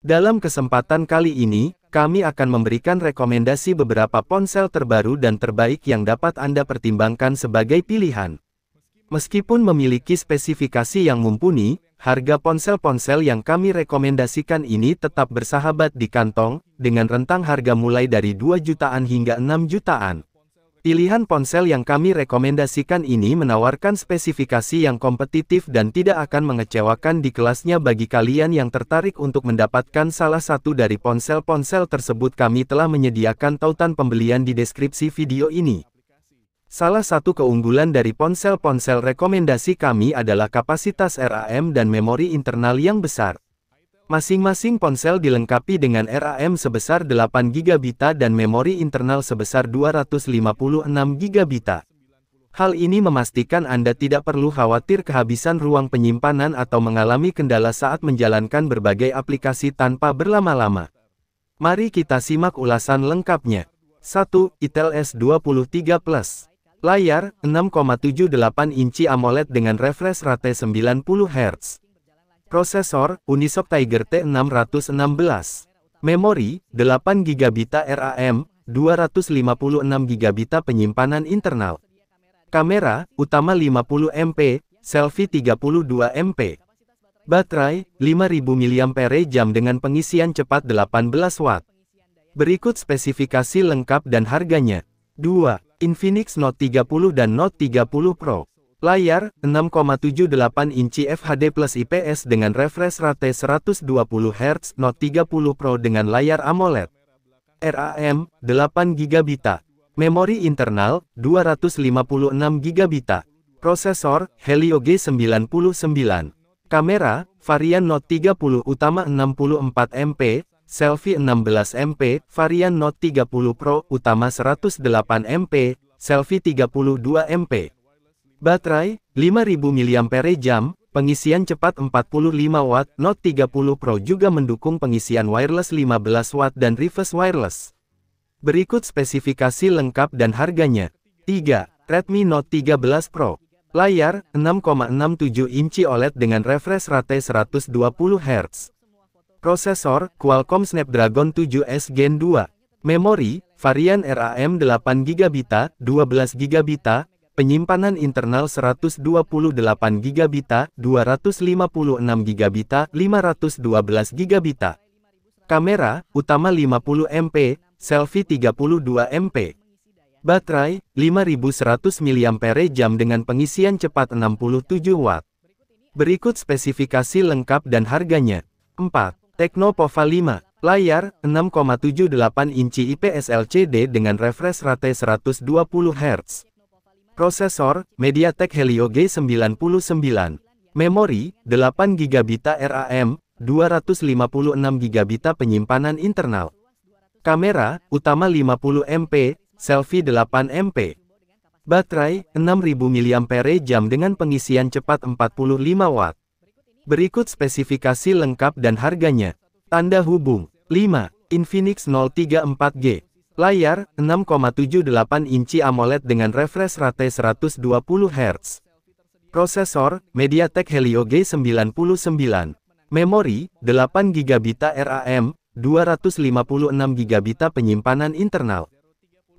Dalam kesempatan kali ini, kami akan memberikan rekomendasi beberapa ponsel terbaru dan terbaik yang dapat Anda pertimbangkan sebagai pilihan. Meskipun memiliki spesifikasi yang mumpuni, harga ponsel-ponsel yang kami rekomendasikan ini tetap bersahabat di kantong, dengan rentang harga mulai dari 2 jutaan hingga 6 jutaan. Pilihan ponsel yang kami rekomendasikan ini menawarkan spesifikasi yang kompetitif dan tidak akan mengecewakan di kelasnya bagi kalian yang tertarik untuk mendapatkan salah satu dari ponsel-ponsel tersebut kami telah menyediakan tautan pembelian di deskripsi video ini. Salah satu keunggulan dari ponsel-ponsel rekomendasi kami adalah kapasitas RAM dan memori internal yang besar. Masing-masing ponsel dilengkapi dengan RAM sebesar 8 GB dan memori internal sebesar 256 GB. Hal ini memastikan Anda tidak perlu khawatir kehabisan ruang penyimpanan atau mengalami kendala saat menjalankan berbagai aplikasi tanpa berlama-lama. Mari kita simak ulasan lengkapnya. 1. Intel S23 Plus Layar, 6,78 inci AMOLED dengan refresh rate 90 Hz. Prosesor, Unisoc Tiger T616. Memori, 8 GB RAM, 256 GB penyimpanan internal. Kamera, utama 50 MP, selfie 32 MP. Baterai, 5000 mAh dengan pengisian cepat 18 w Berikut spesifikasi lengkap dan harganya. 2. Infinix Note 30 dan Note 30 Pro. Layar, 6,78 inci FHD plus IPS dengan refresh rate 120Hz, Note 30 Pro dengan layar AMOLED. RAM, 8 GB. Memori internal, 256 GB. Prosesor, Helio G99. Kamera, varian Note 30 utama 64 MP, selfie 16 MP, varian Note 30 Pro utama 108 MP, selfie 32 MP. Baterai, 5000 mAh, pengisian cepat 45 Watt, Note 30 Pro juga mendukung pengisian wireless 15 Watt dan reverse wireless. Berikut spesifikasi lengkap dan harganya. 3. Redmi Note 13 Pro. Layar, 6,67 inci OLED dengan refresh rate 120 Hz. Prosesor, Qualcomm Snapdragon 7S Gen 2. Memori, varian RAM 8GB, 12GB, Penyimpanan internal 128 GB, 256 GB, 512 GB. Kamera, utama 50 MP, selfie 32 MP. Baterai, 5100 mAh dengan pengisian cepat 67 Watt. Berikut spesifikasi lengkap dan harganya. 4. Pova 5. Layar, 6,78 inci IPS LCD dengan refresh rate 120 Hz. Prosesor, MediaTek Helio G99. Memori, 8 GB RAM, 256 GB penyimpanan internal. Kamera, utama 50 MP, selfie 8 MP. Baterai, 6000 mAh dengan pengisian cepat 45 W. Berikut spesifikasi lengkap dan harganya. Tanda hubung. 5. Infinix 034G. Layar, 6,78 inci AMOLED dengan refresh rate 120Hz. Prosesor, MediaTek Helio G99. Memori, 8 GB RAM, 256 GB penyimpanan internal.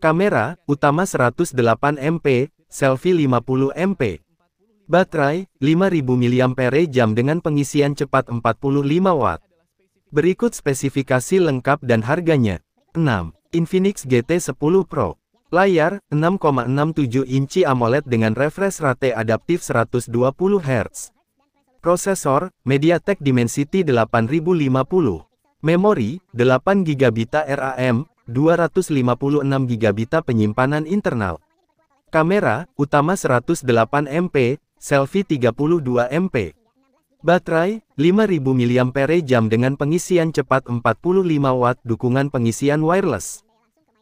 Kamera, utama 108 MP, selfie 50 MP. Baterai, 5000 mAh jam dengan pengisian cepat 45 Watt. Berikut spesifikasi lengkap dan harganya. 6. Infinix GT10 Pro. Layar, 6,67 inci AMOLED dengan refresh rate adaptif 120Hz. Prosesor, MediaTek Dimensity 8050. Memori, 8 GB RAM, 256 GB penyimpanan internal. Kamera, utama 108 MP, selfie 32 MP. Baterai, 5000 mAh jam dengan pengisian cepat 45 Watt dukungan pengisian wireless.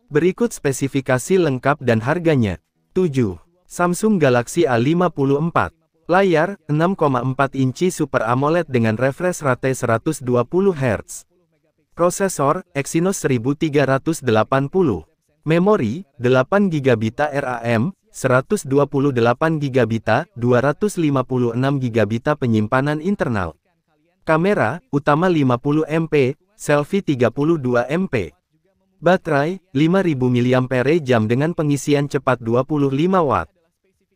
Berikut spesifikasi lengkap dan harganya. 7. Samsung Galaxy A54. Layar, 6,4 inci Super AMOLED dengan refresh rate 120 Hz. Prosesor, Exynos 1380. Memori, 8 GB RAM, 128 GB, 256 GB penyimpanan internal. Kamera, utama 50 MP, selfie 32 MP. Baterai, 5000 mAh dengan pengisian cepat 25 Watt.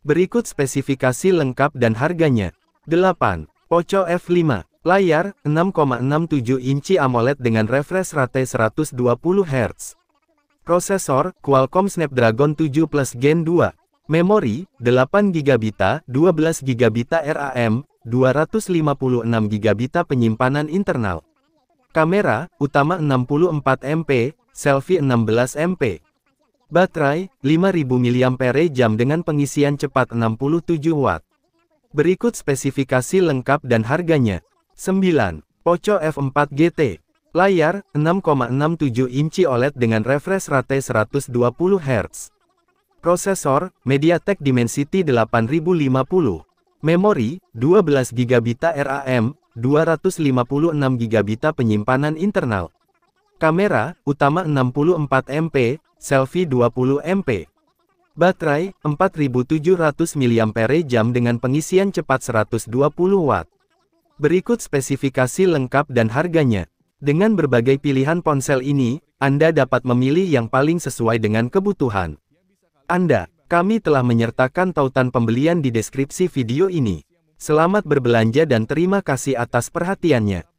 Berikut spesifikasi lengkap dan harganya. 8. Poco F5. Layar, 6,67 inci AMOLED dengan refresh rate 120 Hz. Prosesor, Qualcomm Snapdragon 7 Plus Gen 2. Memori, 8 GB, 12 GB RAM, 256 GB penyimpanan internal. Kamera, utama 64 MP, selfie 16 MP. Baterai, 5000 mAh jam dengan pengisian cepat 67 Watt. Berikut spesifikasi lengkap dan harganya. 9. Poco F4 GT. Layar, 6,67 inci OLED dengan refresh rate 120 Hz. Prosesor, MediaTek Dimensity 8050. Memori, 12GB RAM, 256GB penyimpanan internal. Kamera, utama 64MP, selfie 20MP. Baterai, 4700 mAh dengan pengisian cepat 120W. Berikut spesifikasi lengkap dan harganya. Dengan berbagai pilihan ponsel ini, Anda dapat memilih yang paling sesuai dengan kebutuhan. Anda, kami telah menyertakan tautan pembelian di deskripsi video ini. Selamat berbelanja dan terima kasih atas perhatiannya.